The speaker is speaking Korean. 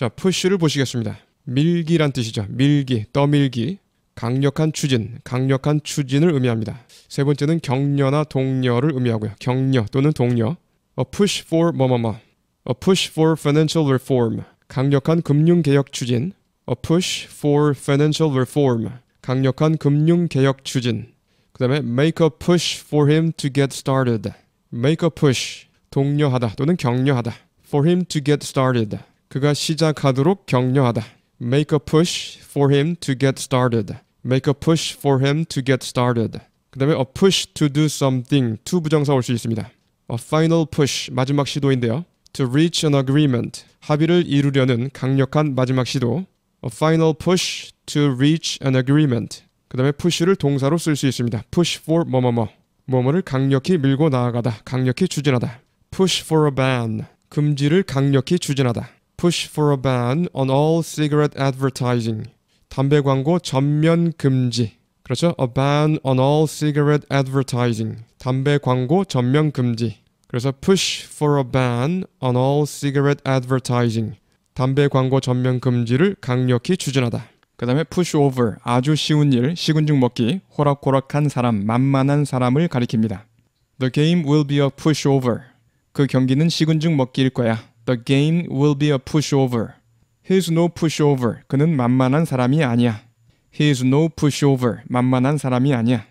자, 푸쉬를 보시겠습니다. 밀기란 뜻이죠. 밀기, 떠밀기. 강력한 추진, 강력한 추진을 의미합니다. 세 번째는 격려나 동료를 의미하고요. 격려 또는 동료. A push for 뭐뭐뭐. A push for financial reform. 강력한 금융 개혁 추진. A push for financial reform. 강력한 금융 개혁 추진. 그다음에 make a push for him to get started. make a push 동요하다 또는 격려하다. for him to get started. 그가 시작하도록 격려하다. Make a push for him to get started. Make a push for him to get started. 그 다음에 a push to do something. to 부정사 올 수 있습니다. a final push 마지막 시도인데요. to reach an agreement 합의를 이루려는 강력한 마지막 시도. a final push to reach an agreement. 그 다음에 push를 동사로 쓸 수 있습니다. push for 뭐뭐뭐. 뭐뭐를 강력히 밀고 나아가다. 강력히 추진하다. push for a ban. 금지를 강력히 추진하다. push for a ban on all cigarette advertising. 담배 광고 전면 금지. 그렇죠? A ban on all cigarette advertising. 담배 광고 전면 금지. 그래서 push for a ban on all cigarette advertising. 담배 광고 전면 금지를 강력히 추진하다. 그 다음에 push over, 아주 쉬운 일, 식은죽 먹기, 호락호락한 사람, 만만한 사람을 가리킵니다. The game will be a push over. 그 경기는 식은죽 먹기일 거야. The game will be a pushover. He is no pushover. 그는 만만한 사람이 아니야. He is no pushover. 만만한 사람이 아니야.